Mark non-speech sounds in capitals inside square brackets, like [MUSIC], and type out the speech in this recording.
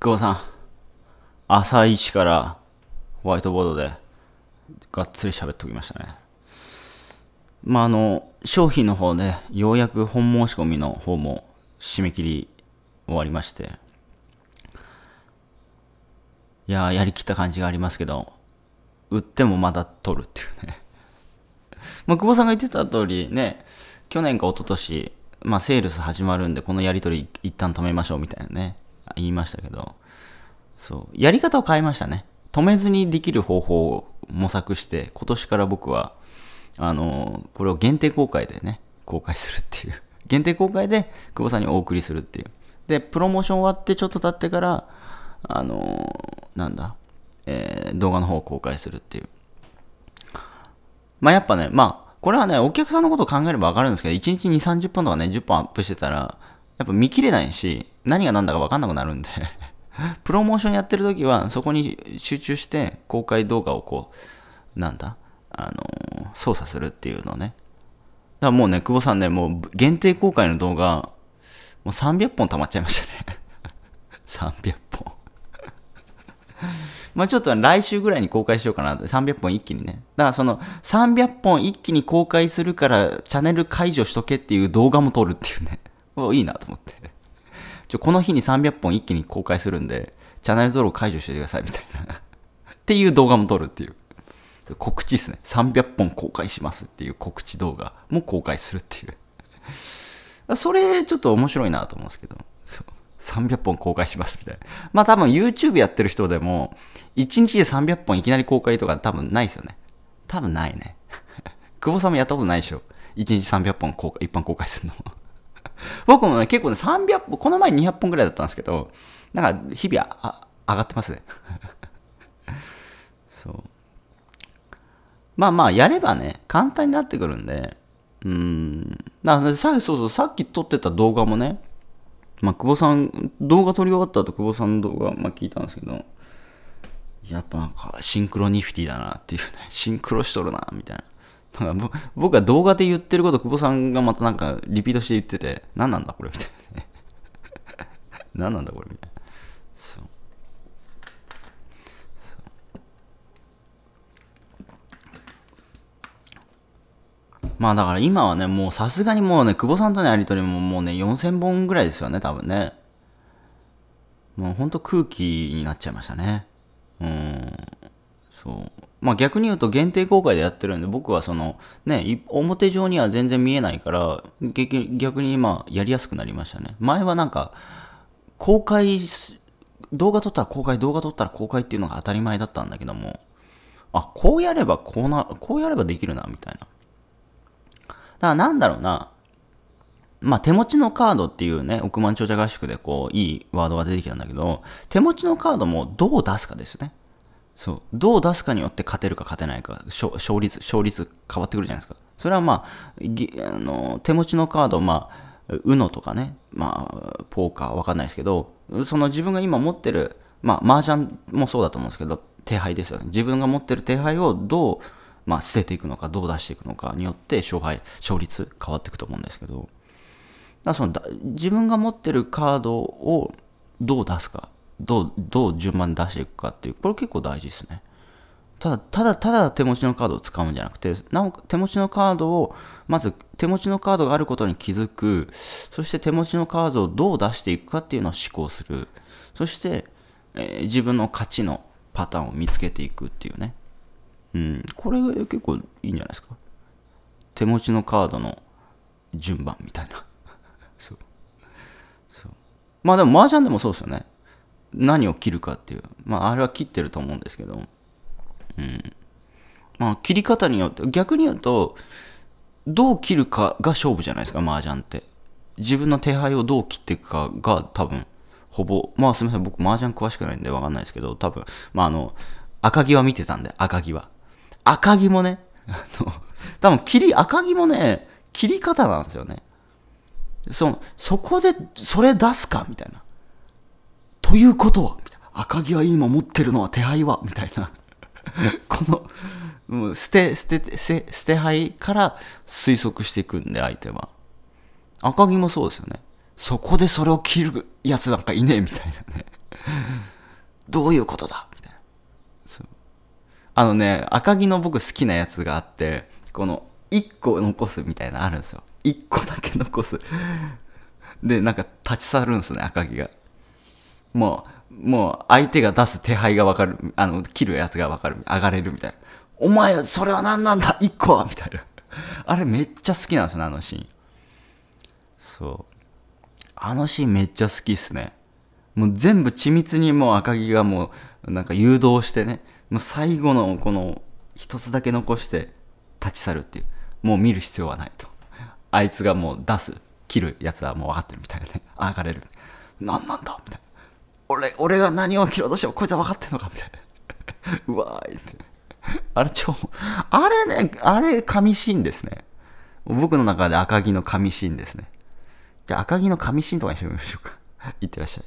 久保さん、朝一からホワイトボードでがっつり喋っておきましたね。まあ、あの、商品の方で、ようやく本申し込みの方も締め切り終わりまして、いややりきった感じがありますけど、売ってもまだ取るっていうね。まあ、久保さんが言ってた通りね、去年か一昨年まあ、セールス始まるんで、このやり取り一旦止めましょうみたいなね。言いましたけど、そう、やり方を変えましたね。止めずにできる方法を模索して、今年から僕は、あの、これを限定公開でね、公開するっていう。[LAUGHS] 限定公開で久保さんにお送りするっていう。で、プロモーション終わってちょっと経ってから、あの、なんだ、えー、動画の方を公開するっていう。まあやっぱね、まあ、これはね、お客さんのことを考えればわかるんですけど、1日2、30分とかね、10分アップしてたら、やっぱ見切れないし、何が何だか分かんなくなるんで [LAUGHS] プロモーションやってる時は、そこに集中して、公開動画をこう、なんだ、あのー、操作するっていうのね。だからもうね、久保さんね、もう限定公開の動画、もう300本溜まっちゃいましたね300本 [LAUGHS] [LAUGHS] まあちょっと来週ぐらいに公開しようかな。300本一気にね。だからその300本一気に公開するからチャンネル解除しとけっていう動画も撮るっていうねおいいなと思って。ちょ、この日に300本一気に公開するんで、チャンネル登録解除してくださいみたいな。っていう動画も撮るっていう。告知ですね。300本公開しますっていう告知動画も公開するっていう。それちょっと面白いなと思うんですけど。300本公開しますみたいな。まあ多分 YouTube やってる人でも、1日で300本いきなり公開とか多分ないですよね。多分ないね。久保さんもやったことないでしょ。1日300本公開、一般公開するの。僕もね、結構ね、300本、この前200本ぐらいだったんですけど、なんか、日々あ上がってますね。[LAUGHS] そう。まあまあ、やればね、簡単になってくるんで、うん。なさ、そうそう、さっき撮ってた動画もね、まあ、久保さん、動画撮り終わった後、久保さんの動画、まあ、聞いたんですけど、やっぱなんか、シンクロニフィティだなっていうね、シンクロしとるな、みたいな。なんか僕は動画で言ってること久保さんがまたなんかリピートして言ってて、何なんだこれみたいなね。[LAUGHS] 何なんだこれみたいな。そう。まあだから今はね、もうさすがにもうね、久保さんとのやりとりももうね、4000本ぐらいですよね、多分ね。もうほんと空気になっちゃいましたね。うん。そう。まあ、逆に言うと限定公開でやってるんで、僕はその、ね、表上には全然見えないから、逆に今、やりやすくなりましたね。前はなんか、公開、動画撮ったら公開、動画撮ったら公開っていうのが当たり前だったんだけども、あ、こうやればこうな、こうやればできるな、みたいな。だからなんだろうな、まあ、手持ちのカードっていうね、億万長者合宿でこう、いいワードが出てきたんだけど、手持ちのカードもどう出すかですね。そうどう出すかによって勝てるか勝てないか勝率勝率変わってくるじゃないですかそれはまああの手持ちのカードまあ UNO とかねまあポーカーわかんないですけどその自分が今持ってるまあ麻雀もそうだと思うんですけど手配ですよね自分が持ってる手牌をどうまあ、捨てていくのかどう出していくのかによって勝敗勝率変わっていくと思うんですけどだその自分が持ってるカードをどう出すかどうどう順番に出していくかっていうこれ結構大事ですねただただただ手持ちのカードを使うんじゃなくてなお手持ちのカードをまず手持ちのカードがあることに気づくそして手持ちのカードをどう出していくかっていうのを思考するそして、えー、自分の価値のパターンを見つけていくっていうねうんこれが結構いいんじゃないですか手持ちのカードの順番みたいなそうそうまあでも麻雀でもそうですよね何を切るかっていう、まあ、あれは切ってると思うんですけど、うん。まあ、切り方によって、逆に言うと、どう切るかが勝負じゃないですか、麻雀って。自分の手配をどう切っていくかが多分、ほぼ、まあすみません、僕麻雀詳しくないんでわかんないですけど、多分、まああの、赤木は見てたんで、赤木は。赤木もね、あの、多分切り、赤木もね、切り方なんですよね。その、そこで、それ出すかみたいな。ということは赤城は今持ってるのは手配はみたいな [LAUGHS] このもう捨て捨て捨て捨て牌から推測していくんで相手は赤城もそうですよねそこでそれを切るやつなんかいねえみたいなね [LAUGHS] どういうことだみたいなそう。あのね赤城の僕好きなやつがあってこの1個残すみたいなのあるんですよ1個だけ残すでなんか立ち去るんですね赤城がもう、もう相手が出す手配がわかる、あの、切るやつがわかる、上がれるみたいな。お前、それは何なんだ一個はみたいな。[LAUGHS] あれめっちゃ好きなんですよね、あのシーン。そう。あのシーンめっちゃ好きっすね。もう全部緻密にもう赤木がもう、なんか誘導してね、もう最後のこの、一つだけ残して立ち去るっていう。もう見る必要はないと。あいつがもう出す、切るやつはもう分かってるみたいなね。上がれる。何なんだみたいな。俺、俺が何を切ろうとしてもこいつは分かってんのかみたいな。[LAUGHS] うわーいって。あれ超、あれね、あれ神シーンですね。僕の中で赤木の神シーンですね。じゃあ赤木の神シーンとかにしてみましょうか。い [LAUGHS] ってらっしゃい。